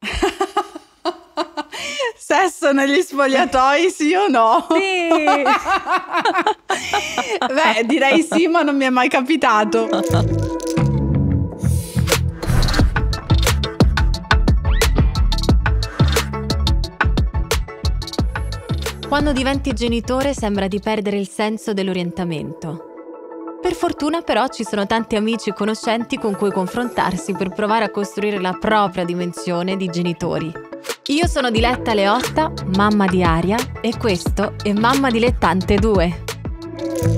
Sesso negli spogliatoi, sì o no? Sì. Beh, direi sì, ma non mi è mai capitato. Quando diventi genitore sembra di perdere il senso dell'orientamento. Per fortuna però ci sono tanti amici e conoscenti con cui confrontarsi per provare a costruire la propria dimensione di genitori. Io sono Diletta Leotta, mamma di Aria, e questo è Mamma Dilettante 2.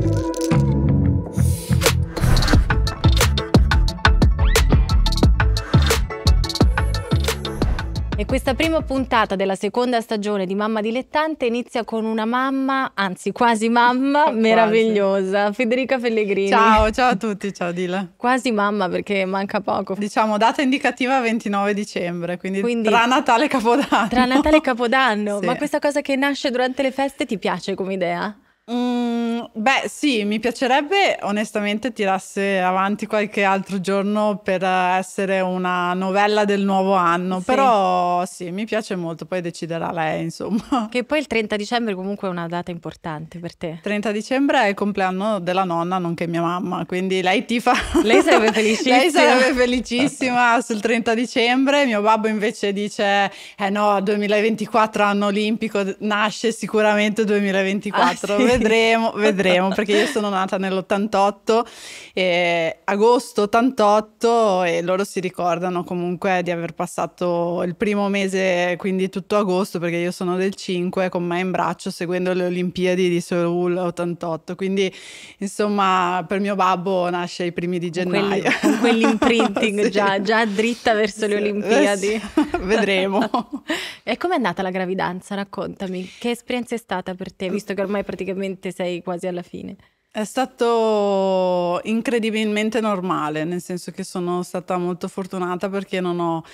E questa prima puntata della seconda stagione di Mamma Dilettante inizia con una mamma, anzi quasi mamma, quasi. meravigliosa, Federica Pellegrini. Ciao, ciao a tutti, ciao Dila. Quasi mamma perché manca poco. Diciamo data indicativa 29 dicembre, quindi, quindi tra Natale e Capodanno. Tra Natale e Capodanno, sì. ma questa cosa che nasce durante le feste ti piace come idea? Mm, beh, sì, mi piacerebbe onestamente tirasse avanti qualche altro giorno per essere una novella del nuovo anno, sì. però sì, mi piace molto, poi deciderà lei, insomma. Che poi il 30 dicembre comunque è una data importante per te. 30 dicembre è il compleanno della nonna, nonché mia mamma, quindi lei ti fa Lei sarebbe felicissima. lei sarebbe felicissima esatto. sul 30 dicembre, mio babbo invece dice "Eh no, 2024 anno olimpico, nasce sicuramente 2024". Ah, sì vedremo, vedremo, perché io sono nata nell'88, eh, agosto 88 e loro si ricordano comunque di aver passato il primo mese, quindi tutto agosto, perché io sono del 5 con me in braccio seguendo le Olimpiadi di Seoul 88, quindi insomma per mio babbo nasce i primi di gennaio. Quelli, quell'imprinting sì. già, già, dritta verso sì. le Olimpiadi. vedremo. e com'è andata la gravidanza? Raccontami, che esperienza è stata per te, visto che ormai praticamente praticamente sei quasi alla fine? È stato incredibilmente normale, nel senso che sono stata molto fortunata perché non ho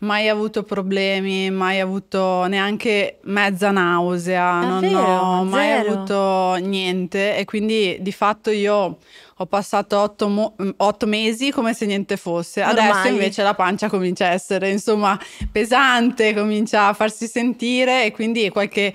mai avuto problemi, mai avuto neanche mezza nausea, Davvero? Ah, non ho ah, mai Zero. avuto niente e quindi di fatto io ho passato otto, mo- otto mesi come se niente fosse, Normali. adesso invece la pancia comincia a essere insomma pesante, comincia a farsi sentire e quindi qualche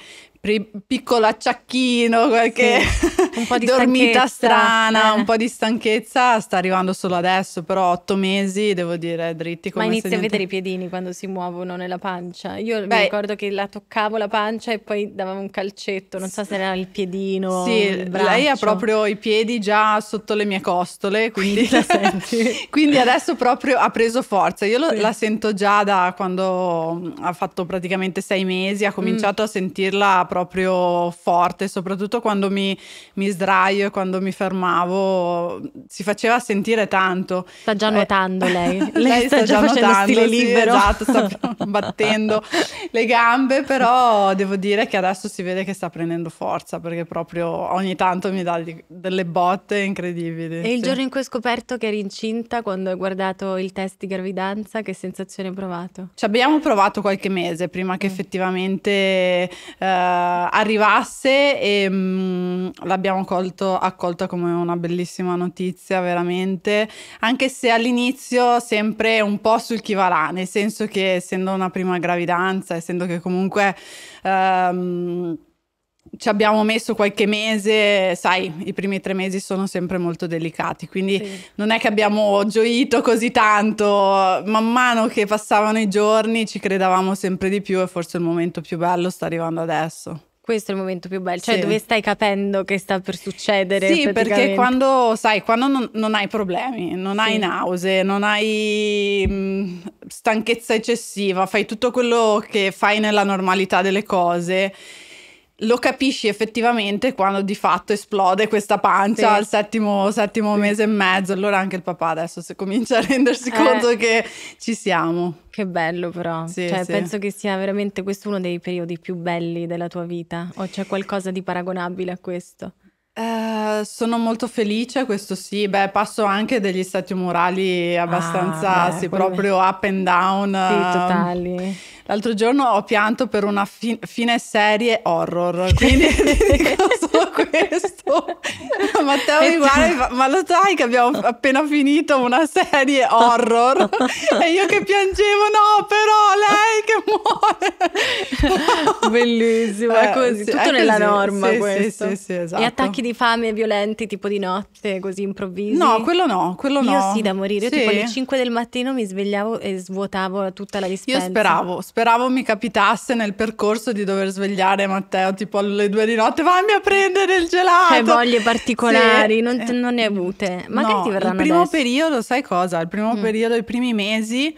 piccolo acciacchino, qualche sì, un po di dormita strana, eh. un po' di stanchezza, sta arrivando solo adesso, però otto mesi devo dire dritti come Ma inizia a vedere i piedini quando si muovono nella pancia. Io Beh, mi ricordo che la toccavo la pancia e poi davamo un calcetto, non so se era il piedino. Sì, lei ha proprio i piedi già sotto le mie costole, quindi, quindi, quindi adesso proprio ha preso forza. Io lo, sì. la sento già da quando ha fatto praticamente sei mesi, ha mm. cominciato mm. a sentirla proprio proprio forte, soprattutto quando mi, mi sdraio e quando mi fermavo, si faceva sentire tanto. Sta già eh, nuotando eh, lei. lei. lei, sta, sta già, già nuotando, stile libero. Sì, esatto, sta battendo le gambe, però devo dire che adesso si vede che sta prendendo forza perché proprio ogni tanto mi dà delle botte incredibili. E sì. il giorno in cui ho scoperto che eri incinta quando hai guardato il test di gravidanza, che sensazione hai provato? Ci abbiamo provato qualche mese prima che mm. effettivamente eh, eh, arrivasse e mh, mm, l'abbiamo colto, accolta come una bellissima notizia veramente, anche se all'inizio sempre un po' sul chi va là, nel senso che essendo una prima gravidanza, essendo che comunque... Um, ci abbiamo messo qualche mese, sai, i primi tre mesi sono sempre molto delicati, quindi sì. non è che abbiamo gioito così tanto, man mano che passavano i giorni ci credevamo sempre di più e forse il momento più bello sta arrivando adesso. Questo è il momento più bello, cioè sì. dove stai capendo che sta per succedere. Sì, perché quando, sai, quando non, non hai problemi, non sì. hai nausea, non hai mh, mm, stanchezza eccessiva, fai tutto quello che fai nella normalità delle cose lo capisci effettivamente quando di fatto esplode questa pancia sì. al settimo, settimo sì. mese e mezzo. Allora anche il papà adesso se comincia a rendersi eh. conto che ci siamo. Che bello però, sì, cioè, penso che sia veramente questo uno dei periodi più belli della tua vita o c'è qualcosa di paragonabile a questo? Eh, sono molto felice, questo sì. Beh, passo anche degli stati umorali abbastanza, ah, beh, sì, proprio beh. up and down. Sì, ehm, totali. L'altro giorno ho pianto per una fi- fine serie horror, quindi dico solo questo. Matteo mi eh, guarda ma lo sai che abbiamo appena finito una serie horror? e io che piangevo, no, però lei che muore! Bellissimo, eh, è così, tutto è nella norma sì, questo. Sì, sì, esatto. E attacchi di fame violenti tipo di notte, così improvvisi? No, quello no, quello no. Io sì, da morire, io tipo alle 5 del mattino mi svegliavo e svuotavo tutta la dispensa. Io speravo, speravo Speravo mi capitasse nel percorso di dover svegliare Matteo tipo alle due di notte, vammi a prendere il gelato. Che voglie particolari, sì. non, eh, non, ne hai avute. Ma no, ti verranno Il primo adesso. periodo, sai cosa? Il primo mm. periodo, i primi mesi,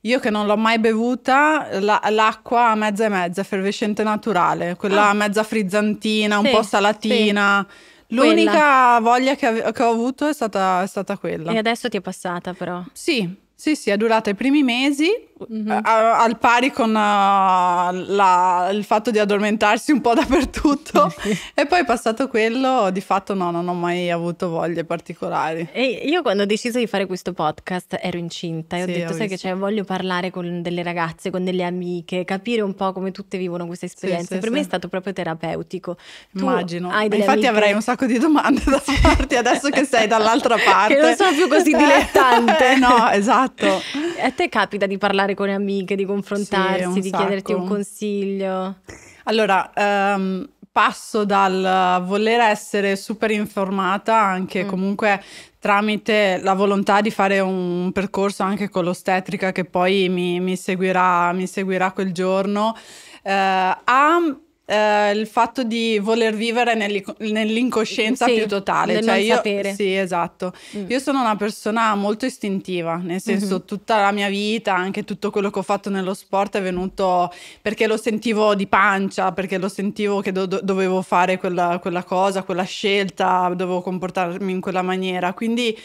io che non l'ho mai bevuta, la, l'acqua a mezza e mezza, effervescente naturale, quella ah. mezza frizzantina, un sì, po' salatina. Sì. L'unica quella. voglia che, che, ho avuto è stata, è stata quella. E adesso ti è passata però. Sì, sì, sì, è durata i primi mesi, mm-hmm. a, al pari con uh, la, il fatto di addormentarsi un po' dappertutto. e poi passato quello, di fatto no, non ho mai avuto voglie particolari. E io quando ho deciso di fare questo podcast ero incinta e sì, ho detto, ho sai visto. che cioè, voglio parlare con delle ragazze, con delle amiche, capire un po' come tutte vivono questa esperienza. Sì, per sì, me è stato proprio terapeutico. Tu Immagino. infatti amiche... avrai un sacco di domande da farti adesso che sei dall'altra parte. che non sono più così dilettante. Eh, no, esatto esatto. A te capita di parlare con le amiche, di confrontarsi, sì, di sacco. chiederti un consiglio? Allora, um, passo dal voler essere super informata anche mm. comunque tramite la volontà di fare un percorso anche con l'ostetrica che poi mi, mi, seguirà, mi seguirà, quel giorno, uh, a eh, il fatto di voler vivere nell'incoscienza sì, più totale. Nel cioè io, sapere. Sì, esatto. Mm. Io sono una persona molto istintiva, nel mm-hmm. senso mm-hmm. tutta la mia vita, anche tutto quello che ho fatto nello sport è venuto perché lo sentivo di pancia, perché lo sentivo che do- dovevo fare quella, quella cosa, quella scelta, dovevo comportarmi in quella maniera. Quindi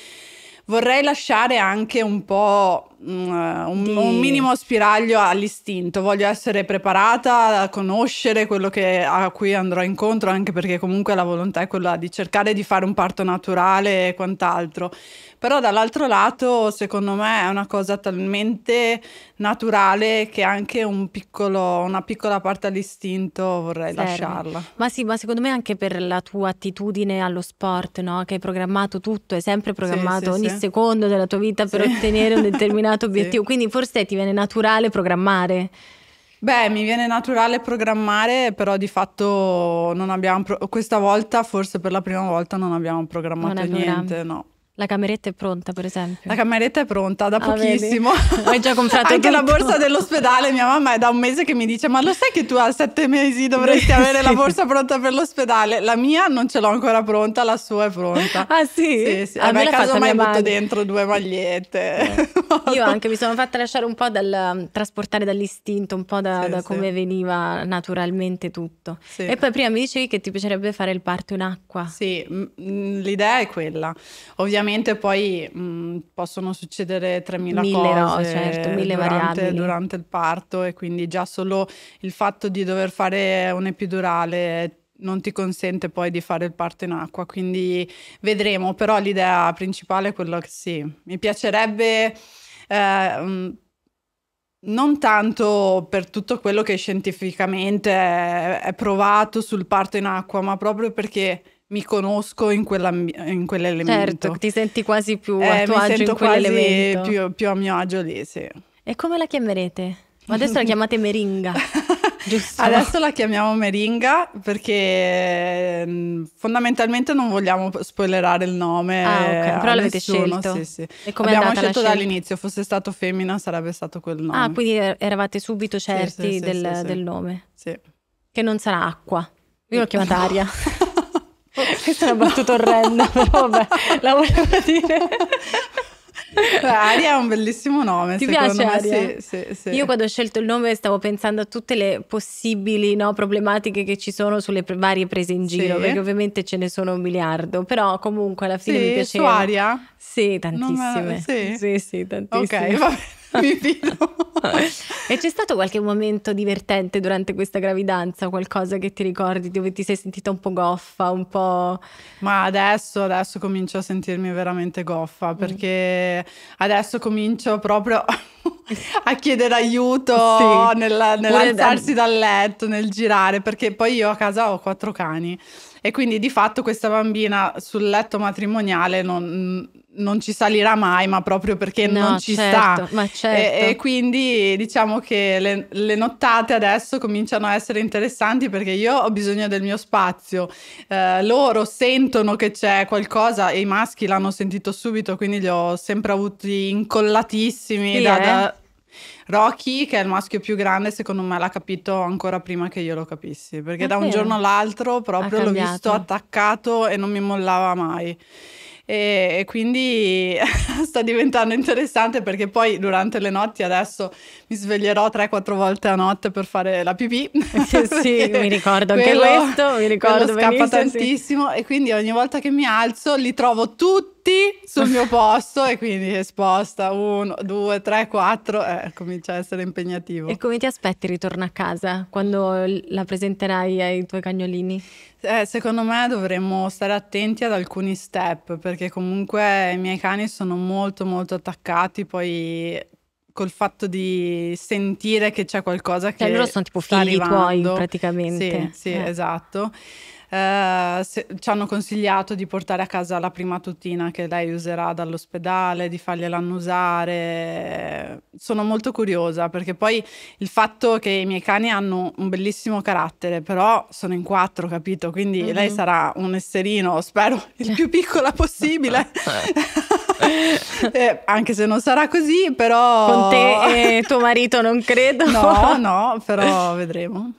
vorrei lasciare anche un po' Mm, eh, un, di... un, minimo spiraglio all'istinto, voglio essere preparata a conoscere quello che, a cui andrò incontro, anche perché comunque la volontà è quella di cercare di fare un parto naturale e quant'altro. Però dall'altro lato, secondo me, è una cosa talmente naturale che anche un piccolo, una piccola parte all'istinto vorrei Serve. lasciarla. Ma sì, ma secondo me anche per la tua attitudine allo sport, no? che hai programmato tutto, hai sempre programmato sì, sì, ogni sì. secondo della tua vita per ottenere un determinato determinato obiettivo, sì. quindi forse ti viene naturale programmare. Beh, mi viene naturale programmare, però di fatto non abbiamo, pro- questa volta, forse per la prima volta, non abbiamo programmato non niente, no. La cameretta è pronta, per esempio? La cameretta è pronta da ah, pochissimo. Hai già comprato Anche tutto. la borsa dell'ospedale. Mia mamma è da un mese che mi dice: Ma lo sai che tu a sette mesi dovresti avere la borsa pronta per l'ospedale? La mia non ce l'ho ancora pronta, la sua è pronta. Ah, sì? Sì, sì. A Vabbè, me caso mai butto dentro due magliette. Eh. Io anche mi sono fatta lasciare un po' dal mm, trasportare dall'istinto, un po' da, sì, da come veniva naturalmente tutto. E poi prima mi dicevi che ti piacerebbe fare il parto in acqua. Sì, l'idea è quella. Ovviamente ovviamente poi mh, mm, possono succedere 3.000 mille, cose no, certo, mille durante, durante, il parto e quindi già solo il fatto di dover fare un epidurale non ti consente poi di fare il parto in acqua, quindi vedremo, però l'idea principale è quella che sì, mi piacerebbe... Eh, mm, non tanto per tutto quello che scientificamente è, è provato sul parto in acqua, ma proprio perché mi conosco in, in quell'elemento. Certo, ti senti quasi più eh, a tuo agio in quell'elemento. Più, più a mio agio lì, sì. E come la chiamerete? Ma Adesso la chiamate meringa. Giusto. Adesso la chiamiamo meringa perché mm, fondamentalmente non vogliamo spoilerare il nome. Ah, okay. Però l'avete scelto. Sì, sì. E Abbiamo scelto dall'inizio, fosse stato femmina sarebbe stato quel nome. Ah, quindi er-, eravate subito certi sì, sì, del, del, nome. Che non sarà acqua. Io l'ho chiamata aria. Questa è una battuta orrenda, però vabbè, la volevo dire. Aria è un bellissimo nome. Ti piace me. Aria? Sì, sì, sì. Io quando ho scelto il nome stavo pensando a tutte le possibili no, problematiche che ci sono sulle pre- varie prese in giro, perché ovviamente ce ne sono un miliardo, però comunque alla fine mi piaceva. Su Aria? Sì, tantissime. Me... Sì? sì, tantissime. Ok, va bene. mi fido. e c'è stato qualche momento divertente durante questa gravidanza, qualcosa che ti ricordi dove ti sei sentita un po' goffa, un po'... Ma adesso, adesso comincio a sentirmi veramente goffa mm. perché mm. adesso comincio proprio... a chiedere aiuto sì. nell'alzarsi dal letto, nel girare, perché poi io a casa ho quattro cani e quindi di fatto questa bambina sul letto matrimoniale non, non ci salirà mai, ma proprio perché no, non ci certo, sta. Certo. E, e, quindi diciamo che le, le, nottate adesso cominciano a essere interessanti perché io ho bisogno del mio spazio. Eh, loro sentono che c'è qualcosa e i maschi l'hanno sentito subito, quindi li ho sempre avuti incollatissimi sì, da, eh? da Rocky, che è il maschio più grande, secondo me l'ha capito ancora prima che io lo capissi, perché è da un giorno all'altro proprio l'ho visto attaccato e non mi mollava mai e quindi sta diventando interessante perché poi durante le notti adesso mi sveglierò 3-4 volte a notte per fare la pipì. Sì, sì mi ricordo quello, anche questo, mi ricordo scappa tantissimo e quindi ogni volta che mi alzo li trovo tutti sul mio posto e quindi esposta uno, due, tre, quattro, eh, comincia a essere impegnativo. E come ti aspetti il ritorno a casa quando la presenterai ai tuoi cagnolini? Eh, secondo me dovremmo stare attenti ad alcuni step perché comunque i miei cani sono molto molto attaccati, poi col fatto di sentire che c'è qualcosa cioè, che... Cioè loro sono tipo figli arrivando. tuoi praticamente. Sì, sì eh. esatto. Eh, se, ci hanno consigliato di portare a casa la prima tutina che lei userà dall'ospedale, di fargliela annusare. Sono molto curiosa perché poi il fatto che i miei cani hanno un bellissimo carattere, però sono in quattro, capito? Quindi mm-hmm. lei mhm. sarà un esserino, spero il più piccola possibile. eh, anche se non sarà così, però... Con te e tuo marito non credo. No, no, però vedremo.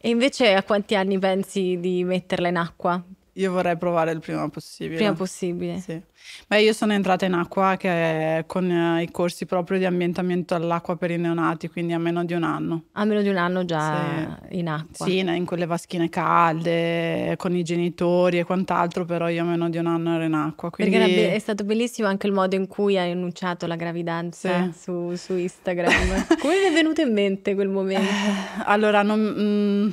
E invece a quanti anni pensi di metterla in acqua io vorrei provare il prima possibile. Prima possibile. Sì. Beh, io sono entrata in acqua che con eh, i corsi proprio di ambientamento all'acqua per i neonati, quindi a meno di un anno. A meno di un anno già sì. in acqua. Sì, in, quelle vaschine calde, con i genitori e quant'altro, però io a meno di un anno ero in acqua. Quindi... Perché è stato bellissimo anche il modo in cui hai annunciato la gravidanza sì. su, su, Instagram. Come ti è venuto in mente quel momento? Eh, allora, non... Mh, mm,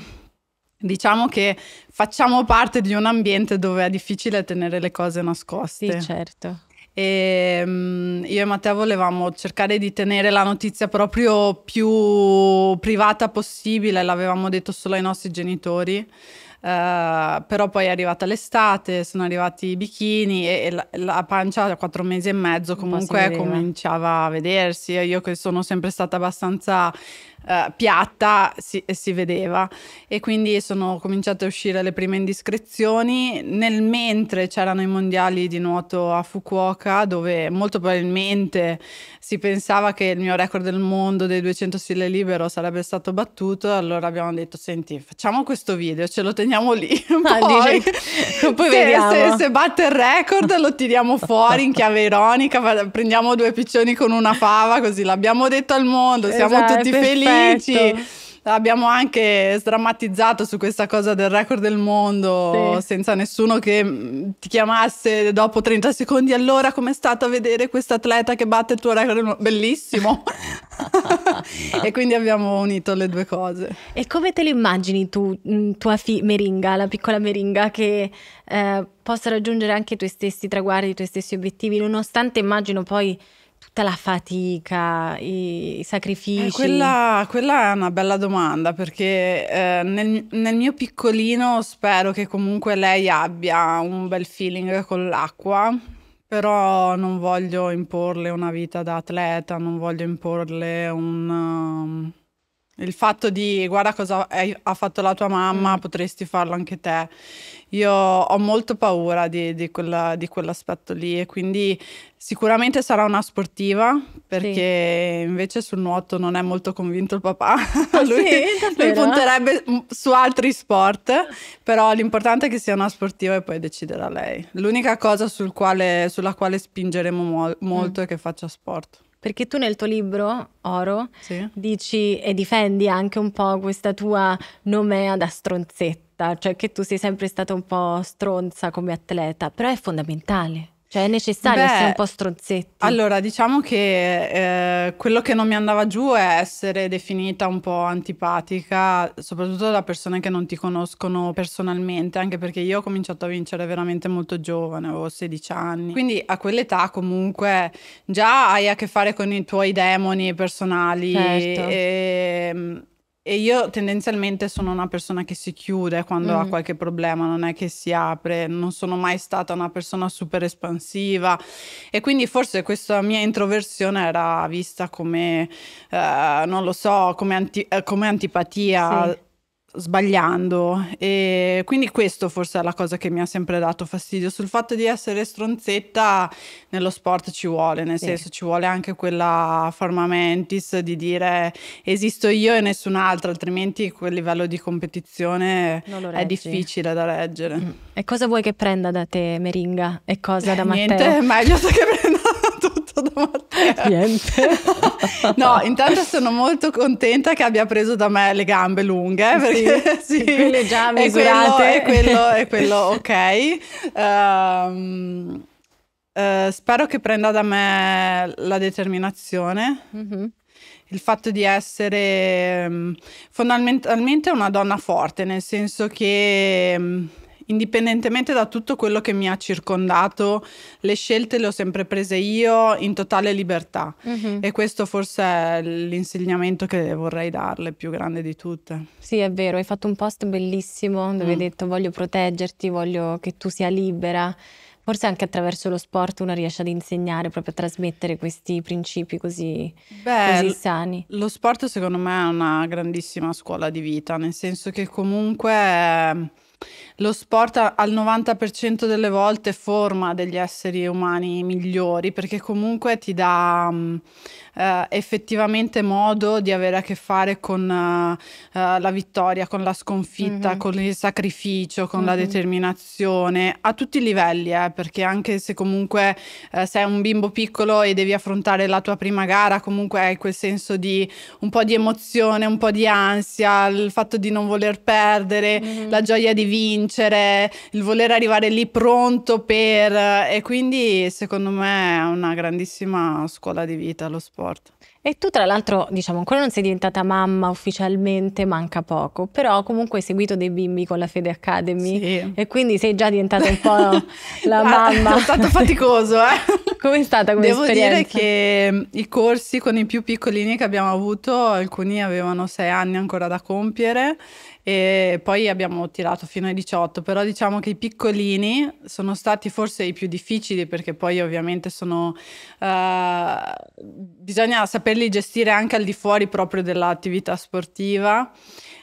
Diciamo che facciamo parte di un ambiente dove è difficile tenere le cose nascoste. Sì, certo. E, um, io e Matteo volevamo cercare di tenere la notizia proprio più privata possibile, l'avevamo detto solo ai nostri genitori. Uh, però poi è arrivata l'estate, sono arrivati i bikini e, e la, la, pancia da quattro mesi e mezzo comunque cominciava a vedersi. Io che sono sempre stata abbastanza eh, piatta si, si, vedeva e quindi sono cominciate a uscire le prime indiscrezioni nel mentre c'erano i mondiali di nuoto a Fukuoka dove molto probabilmente si pensava che il mio record del mondo dei 200 stile libero sarebbe stato battuto allora abbiamo detto senti facciamo questo video ce lo teniamo lì ah, poi, poi se, vediamo se, se batte il record lo tiriamo fuori in chiave ironica prendiamo due piccioni con una fava così l'abbiamo detto al mondo siamo esatto, tutti felici amici abbiamo anche sdrammatizzato su questa cosa del record del mondo sì. senza nessuno che mm, ti chiamasse dopo 30 secondi allora com'è stato a vedere questa atleta che batte il tuo record bellissimo e quindi abbiamo unito le due cose e come te lo immagini tu mm, tua fi- Meringa la piccola Meringa che eh, possa raggiungere anche i tuoi stessi traguardi i tuoi stessi obiettivi nonostante immagino poi tutta la fatica, i, i eh, sacrifici? Eh, quella, quella, è una bella domanda perché eh, nel, nel, mio piccolino spero che comunque lei abbia un bel feeling con l'acqua, però non voglio imporle una vita da atleta, non voglio imporle un... Um, il fatto di guarda cosa hai, ha fatto la tua mamma, mm. potresti farlo anche te. Io ho molto paura di, di, quella, di quell'aspetto lì e quindi sicuramente sarà una sportiva perché sì. invece sul nuoto non è molto convinto il papà. Ah, lui, sì, lui punterebbe su altri sport, però l'importante è che sia una sportiva e poi deciderà lei. L'unica cosa sul quale, sulla quale spingeremo mo- molto mm. è che faccia sport. Perché tu nel tuo libro, Oro, sì. dici e difendi anche un po' questa tua nomea da stronzetta atleta, cioè che tu sei sempre stata un po' stronza come atleta, però è fondamentale. Cioè è necessario Beh, essere un po' stronzetti. Allora, diciamo che eh, quello che non mi andava giù è essere definita un po' antipatica, soprattutto da persone che non ti conoscono personalmente, anche perché io ho cominciato a vincere veramente molto giovane, avevo 16 anni. Quindi a quell'età comunque già hai a che fare con i tuoi demoni personali certo. e mm, e io tendenzialmente sono una persona che si chiude quando mm. ha qualche problema, non è che si apre, non sono mai stata una persona super espansiva e quindi forse questa mia introversione era vista come, eh, non lo so, come, anti eh, come antipatia sì sbagliando e quindi questo forse è la cosa che mi ha sempre dato fastidio sul fatto di essere stronzetta nello sport ci vuole nel sì. senso ci vuole anche quella forma mentis di dire esisto io e nessun altro altrimenti quel livello di competizione è difficile da reggere mm. e cosa vuoi che prenda da te Meringa e cosa eh, da Matteo? niente meglio che prenda detto da Matteo? Niente. no, intanto sono molto contenta che abbia preso da me le gambe lunghe, perché sì, sì, quelle già misurate. È quello, è quello, quello ok. Um, uh, spero che prenda da me la determinazione. Mm-hmm il fatto di essere mm, fondamentalmente una donna forte, nel senso che mm, indipendentemente da tutto quello che mi ha circondato, le scelte le ho sempre prese io in totale libertà mm-hmm. e questo forse è l'insegnamento che vorrei darle, più grande di tutte. Sì, è vero, hai fatto un post bellissimo dove mm. hai detto voglio proteggerti, voglio che tu sia libera. Forse anche attraverso lo sport uno riesce ad insegnare, proprio a trasmettere questi principi così, Beh, così sani. Lo sport secondo me è una grandissima scuola di vita, nel senso che comunque lo sport al 90% delle volte forma degli esseri umani migliori perché comunque ti dà um, uh, effettivamente modo di avere a che fare con uh, uh, la vittoria, con la sconfitta, mm-hmm. con il sacrificio, con mm-hmm. la mhm. determinazione a tutti i livelli, eh, perché anche se comunque sei un bimbo piccolo e devi affrontare la tua prima gara, comunque hai quel senso di un po' di emozione, un po' di ansia, il fatto di non voler perdere, mm-hmm. la gioia di vincere vincere, il voler arrivare lì pronto per... E quindi secondo me è una grandissima scuola di vita lo sport. E tu tra l'altro, diciamo, ancora non sei diventata mamma ufficialmente, manca poco, però comunque hai seguito dei bimbi con la Fede Academy sì. e quindi sei già diventata un po' la ah, mamma. è stato faticoso, eh. Com'è stata questa Devo esperienza? dire che mm, i corsi con i più piccolini che abbiamo avuto, alcuni avevano sei anni ancora da compiere e poi abbiamo tirato fino ai 18, però diciamo che i piccolini sono stati forse i più difficili perché poi ovviamente sono, eh, bisogna saperli gestire anche al di fuori proprio dell'attività sportiva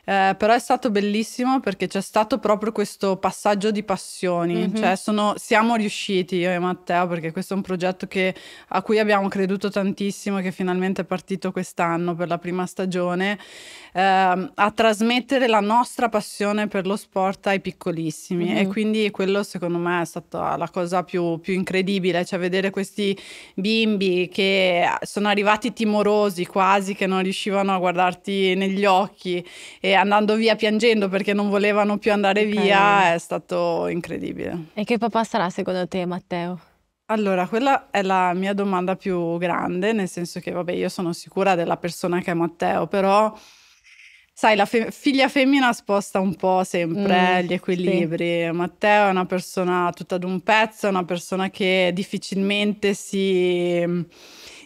eh, però è stato bellissimo perché c'è stato proprio questo passaggio di passioni, mm-hmm. cioè sono, siamo riusciti io e Matteo perché questo è un progetto che, a cui abbiamo creduto tantissimo che finalmente è partito quest'anno per la prima stagione, eh, a trasmettere la nostra passione per lo sport ai piccolissimi mm-hmm. e mhm. quindi quello secondo me è stata la cosa più, più incredibile, cioè vedere questi bimbi che sono arrivati timorosi quasi, che non riuscivano a guardarti negli occhi e andando via piangendo perché non volevano più andare okay. via è stato incredibile. E che papà sarà secondo te Matteo? Allora, quella è la mia domanda più grande, nel senso che, vabbè, io sono sicura della persona che è Matteo, però, sai, la fe- figlia femmina sposta un po' sempre mm, gli equilibri. Sì. Matteo è una persona tutta ad un pezzo, è una persona che difficilmente si,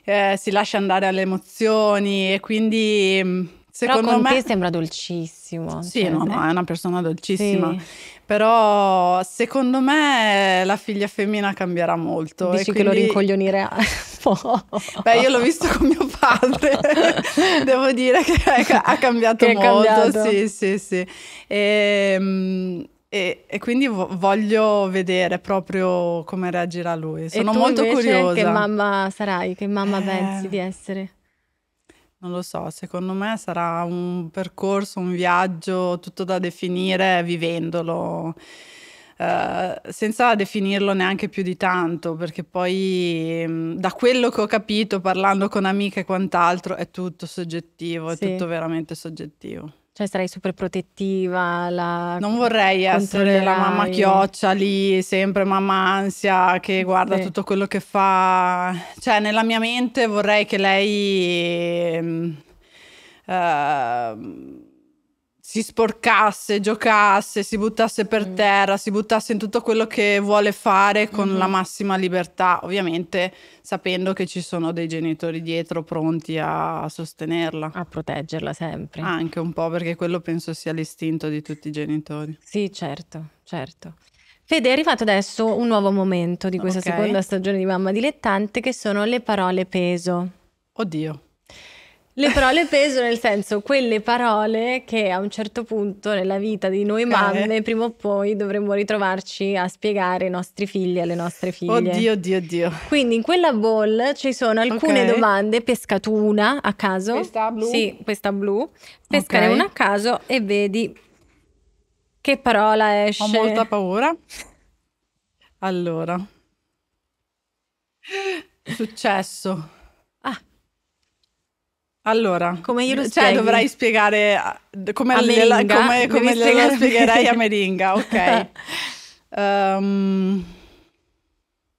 eh, si lascia andare alle emozioni e quindi mm, Secondo Però con me... te sembra dolcissimo. Sì, cioè... no, no, è una persona dolcissima. Sì. Però secondo me la figlia femmina cambierà molto. Dici quindi... che lo rincoglionirà un po'. Beh, io l'ho visto con mio padre. Devo dire che ha cambiato che molto. Cambiato. Sì, sì, sì. E, ehm, e, e, quindi voglio vedere proprio come reagirà lui. Sono molto curiosa. Che mamma sarai, che mamma eh... pensi di essere? Non lo so, secondo me sarà un percorso, un viaggio, tutto da definire vivendolo. Eh, senza definirlo neanche più di tanto, perché poi mm, da quello che ho capito parlando con amiche e quant'altro è tutto soggettivo, sì. è tutto veramente soggettivo. Cioè sarei super protettiva, la... Non vorrei essere la mamma chioccia lì, sempre mamma ansia che guarda sì. tutto quello che fa. Cioè nella mia mente vorrei che lei... Uh, si sporcasse, giocasse, si buttasse per mm. terra, si buttasse in tutto quello che vuole fare con mm. la mm-hmm. massima libertà, ovviamente sapendo che ci sono dei genitori dietro pronti a sostenerla. A proteggerla sempre. Anche un po' perché quello penso sia l'istinto di tutti i genitori. Sì, certo, certo. Fede, è arrivato adesso un nuovo momento di questa okay. seconda stagione di Mamma Dilettante che sono le parole peso. Oddio. Le parole peso nel senso quelle parole che a un certo punto nella vita di noi eh. mamme eh. prima o poi dovremmo ritrovarci a spiegare ai nostri figli, alle nostre figlie. Oddio, oddio, oddio. Quindi in quella bowl ci sono alcune okay. domande, pescato una a caso. Questa blu? Sì, questa blu. Pescare okay. una a caso e vedi che parola esce. Ho molta paura. Allora. Successo. Allora, come glielo cioè, spieghi? dovrei spiegare eh, come, gliela, come, come gliela spiegherei a Meringa, ok. um,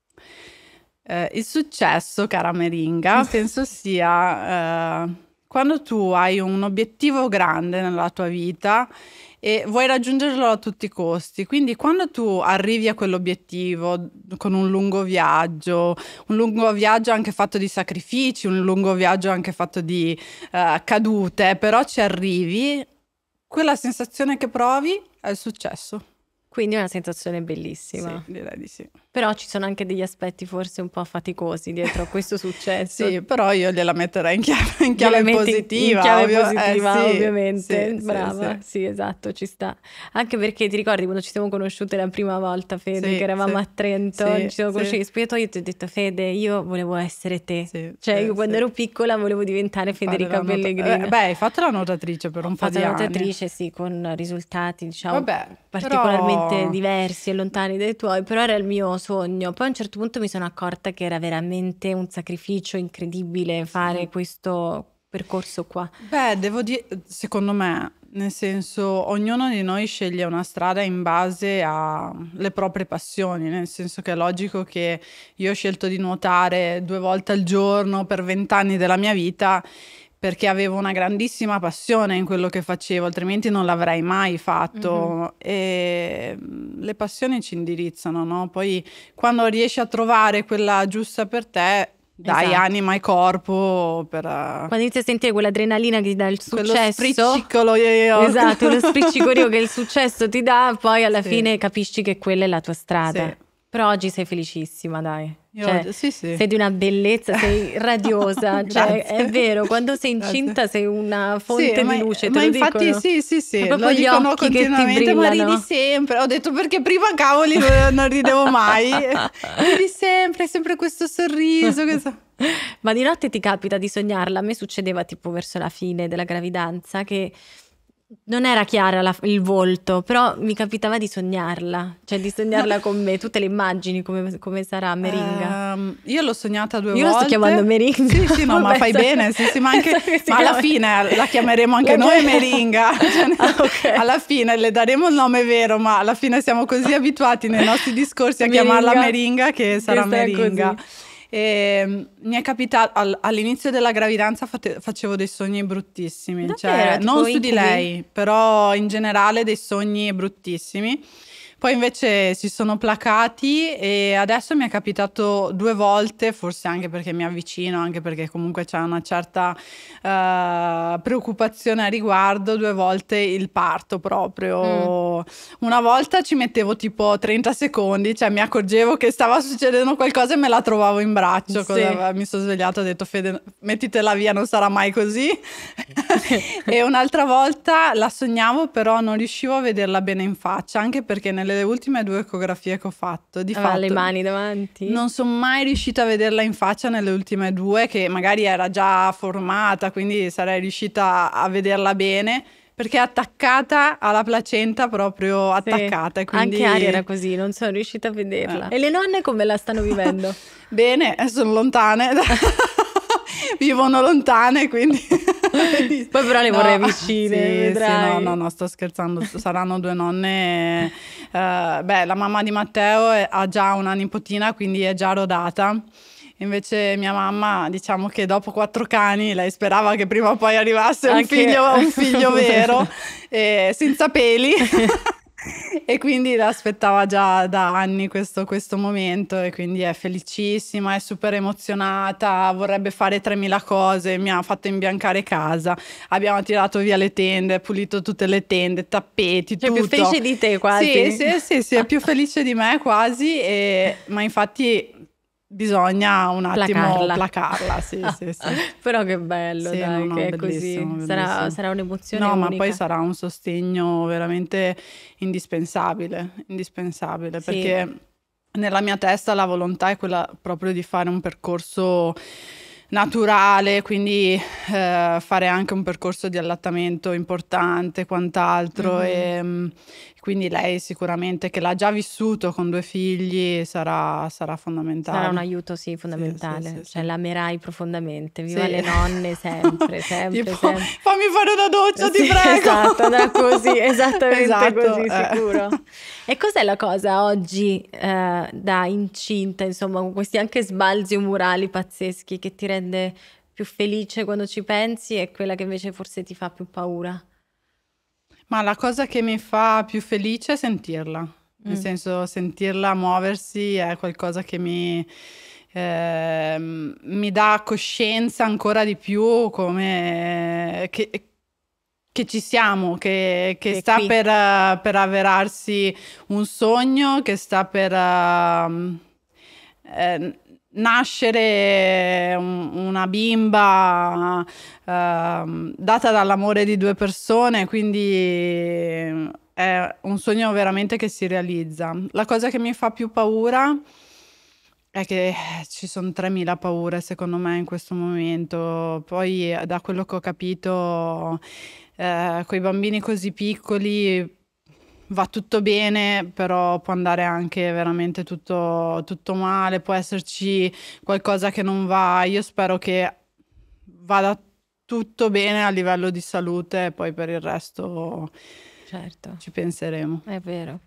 eh, il successo, cara Meringa, penso sia eh, quando tu hai un obiettivo grande nella tua vita e vuoi raggiungerlo a tutti i costi. Quindi quando tu arrivi a quell'obiettivo con un lungo viaggio, un lungo viaggio anche fatto di sacrifici, un lungo viaggio anche fatto di uh, cadute, però ci arrivi, quella sensazione che provi è il successo. Quindi è una sensazione bellissima. Sì, direi di sì. Però ci sono anche degli aspetti forse un po' faticosi dietro a questo successo. sì, però io gliela metterei in chiave, in chiave positiva. In chiave ovvio. Eh, positiva, eh, sì, ovviamente. Sì, Brava, sì, sì, esatto, ci sta. Anche perché ti ricordi quando ci siamo conosciute la prima volta, Fede, che eravamo a Trento, ci siamo conosciuti sì. spogliatoio e ti ho detto Fede, io volevo essere te. Sì, cioè, eh, io quando ero piccola volevo diventare Federica Pellegrini. Eh, beh, hai fatto la nuotatrice per un po' di anni. fatto la nuotatrice, sì, con risultati, diciamo, Vabbè, particolarmente però... diversi e lontani dai tuoi, però era il mio sogno. Poi a un certo punto mi sono accorta che era veramente un sacrificio incredibile fare sì. questo percorso qua. Beh, devo dire, secondo me, nel senso, ognuno di noi sceglie una strada in base alle proprie passioni, nel senso che è logico che io ho scelto di nuotare due volte al giorno per vent'anni della mia vita perché avevo una grandissima passione in quello che facevo, altrimenti non l'avrei mai fatto. Mhm. Mm -hmm. E le passioni ci indirizzano, no? Poi quando riesci a trovare quella giusta per te, dai esatto. anima e corpo per... Eh, quando inizi a sentire quell'adrenalina che ti dà il successo... Quello spriccolo io. Esatto, lo spriccicorio che il successo ti dà, poi alla sì. fine capisci che quella è la tua strada. Sì. Però oggi sei felicissima, dai. Cioè, oggi, sì, sì. Sei di una bellezza, sei radiosa. cioè, è vero, quando sei incinta sei una fonte sì, di ma, luce. ma infatti, dicono. sì, sì, sì. proprio lo gli dicono occhi continuamente, che ma ridi sempre. Ho detto perché prima, cavoli, non ridevo mai. ridi sempre, hai sempre questo sorriso. Questo... ma di notte ti capita di sognarla? A me succedeva tipo verso la fine della gravidanza che non era chiara la, il volto, però mi capitava di sognarla, cioè di sognarla con me, tutte le immagini come, come sarà Meringa. Um, io l'ho sognata due io volte. Io la sto chiamando Meringa. Sì, sì, no, ma fai bene, sì, sì, ma, anche, ma alla fine la chiameremo anche la noi Meringa. Ah, cioè, okay. Alla fine le daremo il nome vero, ma alla fine siamo così abituati nei nostri discorsi a meringa. chiamarla Meringa che sarà Questa Meringa. Così. E ehm, mi è capitato all'inizio della gravidanza fate, facevo dei sogni bruttissimi, cioè Davvero? cioè non su di lei, però in generale dei sogni bruttissimi. Poi invece si sono placati e adesso mi è capitato due volte, forse anche perché mi avvicino, anche perché comunque c'è una certa uh, preoccupazione a riguardo, due volte il parto proprio. Mm. Una volta ci mettevo tipo 30 secondi, cioè mi accorgevo che stava succedendo qualcosa e me la trovavo in braccio. Sì. mi sono svegliata e ho detto Fede, mettitela via, non sarà mai così. e un'altra volta la sognavo, però non riuscivo a vederla bene in faccia, anche perché nel nelle ultime due ecografie che ho fatto, di Aveva fatto, le mani davanti. Non sono mai riuscita a vederla in faccia nelle ultime due, che magari era già formata, quindi sarei riuscita a vederla bene perché è attaccata alla placenta proprio attaccata. Sì. Quindi... Anche Aria era così, non sono riuscita a vederla. Eh. E le nonne come la stanno vivendo? Bene, eh, sono lontane, vivono lontane, quindi Poi però le no, vorrei vicine. Sì, sì, no, no, no, sto scherzando. Saranno due nonne. Eh, beh, la mamma di Matteo è, ha già una nipotina, quindi è già rodata. Invece mia mamma, diciamo che dopo quattro cani, lei sperava che prima o poi arrivasse Anche... figlio, un figlio vero, senza peli. e quindi l'aspettava già da anni questo, questo, momento e quindi è felicissima, è super emozionata, vorrebbe fare 3000 cose, mi ha fatto imbiancare casa, abbiamo tirato via le tende, pulito tutte le tende, tappeti, cioè, tutto. È più felice di te quasi. Sì, sì, sì, sì è più felice di me quasi, e, ma infatti bisogna un attimo placarla, placarla sì, sì, sì. però che bello sì, dai, no, no, che è così sarà, sarà, un'emozione no unica. ma poi sarà un sostegno veramente indispensabile indispensabile sì. perché nella mia testa la volontà è quella proprio di fare un percorso naturale, quindi eh, fare anche un percorso di allattamento importante, quant'altro. Mm-hmm. E, ehm, quindi lei sicuramente, che l'ha già vissuto con due figli, sarà, sarà fondamentale. Sarà un aiuto, sì, fondamentale. Sì, sì, sì, cioè, l'amerai profondamente. Viva le nonne sempre, sempre, tipo, sempre. Fammi fare una doccia, ti prego! Esatto, andrà così, esattamente esatto, così, eh. sicuro. E cos'è la cosa oggi eh, da incinta, insomma, con questi anche sbalzi umorali pazzeschi che ti rende più felice quando ci pensi e quella che invece forse ti fa più paura? Ma la cosa che mi fa più felice è sentirla, mm. nel senso sentirla muoversi è qualcosa che mi, eh, mi dà coscienza ancora di più come, che, che ci siamo, che, che sta per, uh, per, avverarsi un sogno, che sta per... eh, nascere um, una bimba eh, data dall'amore di due persone, quindi eh, è un sogno veramente che si realizza. La cosa che mi fa più paura è che ci sono 3.000 paure secondo me in questo momento, poi eh, da quello che ho capito eh, con i bambini così piccoli va tutto bene, però può andare anche veramente tutto, tutto male, può esserci qualcosa che non va. Io spero che vada tutto bene a livello di salute, e poi per il resto certo. ci penseremo. È vero.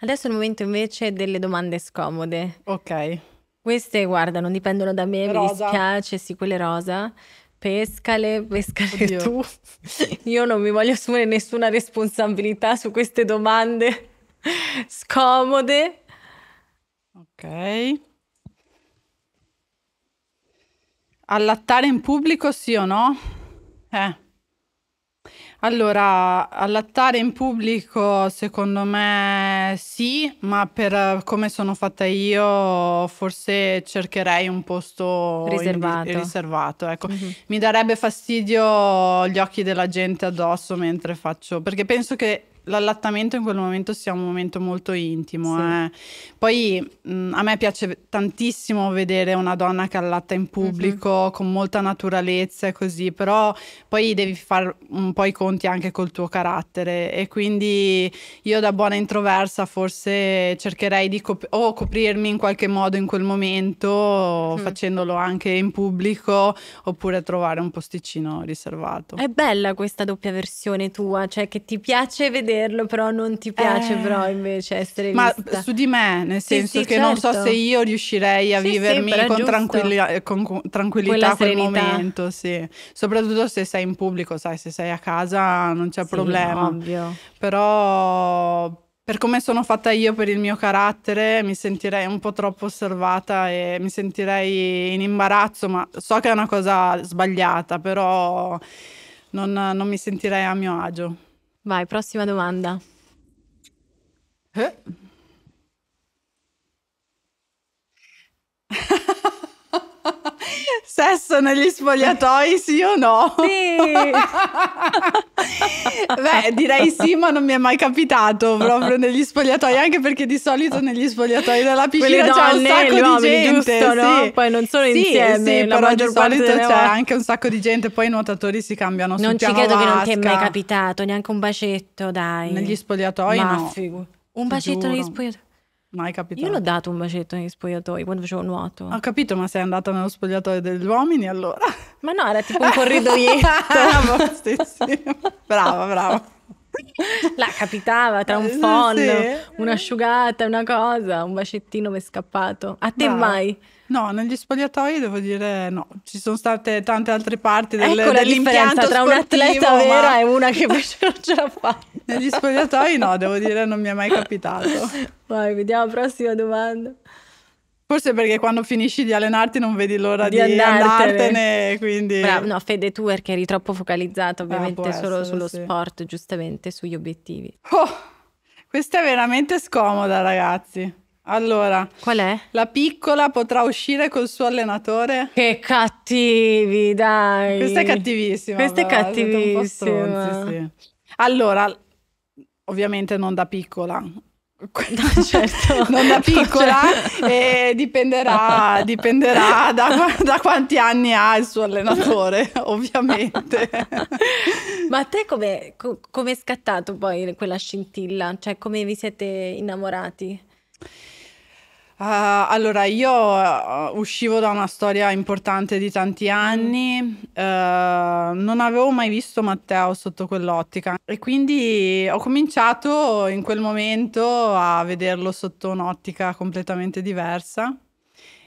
Adesso è il momento invece delle domande scomode. Ok. Queste, guarda, non dipendono da me, rosa. mi dispiace, sì, quelle rosa, pescale, pescale Oddio. tu. Io non mi voglio assumere nessuna responsabilità su queste domande scomode. Ok. Allattare in pubblico sì o no? Eh. Allora, allattare in pubblico secondo me sì, ma per eh, come sono fatta io forse cercherei un posto riservato. In, riservato ecco. mm-hmm. Mi darebbe fastidio gli occhi della gente addosso mentre faccio, perché penso che l'allattamento in quel momento sia un momento molto intimo. Sì. Eh. Poi mh, a me piace tantissimo vedere una donna che allatta in pubblico uh-huh. con molta naturalezza e così, però poi devi fare un po' i conti anche col tuo carattere e quindi io da buona introversa forse cercherei di cop- o coprirmi in qualche modo in quel momento uh facendolo anche in pubblico oppure trovare un posticino riservato. È bella questa doppia versione tua, cioè che ti piace vedere vederlo, però non ti piace eh, però invece essere ma vista. Ma su di me, nel senso sì, sì, che certo. non so certo. se io riuscirei a sì, vivermi con, tranquilli- con, tranquillità quel momento, sì. Soprattutto se sei in pubblico, sai, se sei a casa non c'è problema. Ovvio. Però per come sono fatta io, per il mio carattere, mi sentirei un po' troppo osservata e mi sentirei in imbarazzo, ma so che è una cosa sbagliata, però non, non mi sentirei a mio agio. Vai, prossima domanda. Eh? Sesso negli spogliatoi, sì o no? Sì. Beh, direi sì, ma non mi è mai capitato proprio negli spogliatoi, anche perché di solito negli spogliatoi della piscina donne, c'è un sacco di uomini, gente, giusto, no? sì. Poi non sono sì, insieme, sì, però di solito c'è volte. anche un sacco di gente, poi i nuotatori si cambiano non Non ci credo vasca. che non ti è mai capitato, neanche un bacetto, dai. Negli spogliatoi ma no. Figo. Un bacetto negli spogliatoi. Mai capitato. Io l'ho dato un bacetto negli spogliatoi quando facevo nuoto. Ho capito, ma sei andata nello spogliatoio degli uomini allora? Ma no, era tipo un corridoietto. brava, brava. La capitava tra un phon, eh, sì. un'asciugata, una cosa, un bacettino mi è scappato. A te brava. mai? No, negli spogliatoi devo dire no, ci sono state tante altre parti del, ecco la differenza tra un'atleta vera e una che invece non ce la fa. Negli spogliatoi no, devo dire non mi è mai capitato. Vai, vediamo la prossima domanda. Forse perché quando finisci di allenarti non vedi l'ora di, di andartene. andartene quindi... Bravo, no, Fede, tu perché eri troppo focalizzata ah, ovviamente ah, solo essere, sullo sì. sport, giustamente, sugli obiettivi. Oh, questa è veramente scomoda, ragazzi. Allora, qual è? La piccola potrà uscire col suo allenatore? Che cattivi, dai. Questa è cattivissima. Questa è cattivissima. Stronzi, sì. Allora, ovviamente non da piccola. No, certo. non da piccola no, certo. dipenderà, dipenderà da, da, quanti anni ha il suo allenatore ovviamente ma a te come è scattato poi quella scintilla cioè come vi siete innamorati Uh, allora, io eh, uscivo da una storia importante di tanti mm. anni, uh, non avevo mai visto Matteo sotto quell'ottica e quindi ho cominciato in quel momento a vederlo sotto un'ottica completamente diversa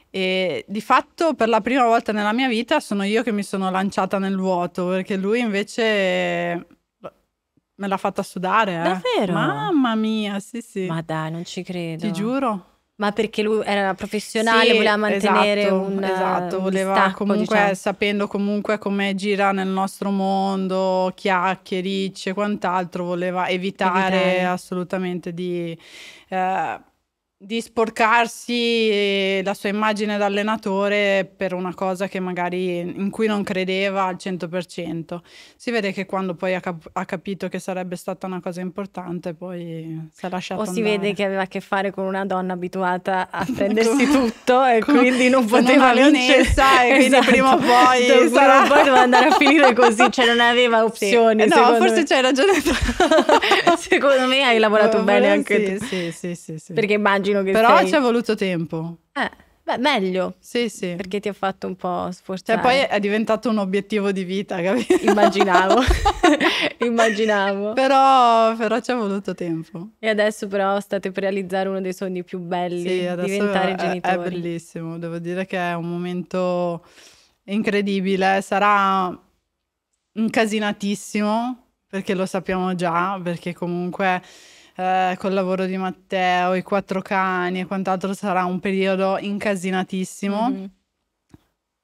e di fatto per la prima volta nella mia vita sono io che mi sono lanciata nel vuoto perché lui invece me l'ha fatta sudare. Eh. Davvero? Mamma mia, sì sì. Ma dai, non ci credo. Ti giuro. Ma perché lui era professionale, sì, voleva mantenere esatto, un eh, Esatto, voleva distacco, comunque, diciamo. sapendo comunque come gira nel nostro mondo, chiacchiericce e quant'altro, voleva evitare, evitare. assolutamente di... Eh, di sporcarsi la sua immagine da allenatore per una cosa che magari in cui non credeva al 100%. Si vede che quando poi ha, cap- ha capito che sarebbe stata una cosa importante, poi si è lasciato O si vede che aveva a che fare con una donna abituata a prendersi tutto e quindi non poteva leonessa e quindi esatto. prima o poi Dopo sarà... poi doveva andare a finire così, cioè non aveva opzioni. Sì. Eh no, forse me. c'hai ragione. secondo me hai lavorato no, bene anche sì, tu. Sì, sì, sì, sì. Perché immagino immagino che Però sei... ci è voluto tempo. Eh, beh, meglio. Sì, sì. Perché ti ha fatto un po' sforzare. Cioè, poi è diventato un obiettivo di vita, capito? Immaginavo. Immaginavo. Però, però ci è voluto tempo. E adesso però state per realizzare uno dei sogni più belli, sì, diventare è, genitori. È bellissimo, devo dire che è un momento incredibile, sarà incasinatissimo perché lo sappiamo già, perché comunque eh, col lavoro di Matteo, i quattro cani e quant'altro sarà un periodo incasinatissimo, mm-hmm.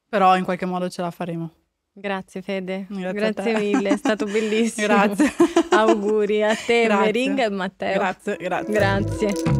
però in qualche modo ce la faremo. Grazie Fede, grazie, grazie mille, è stato bellissimo. grazie. Auguri a te, grazie. Meringa e Matteo. Grazie, grazie. Grazie.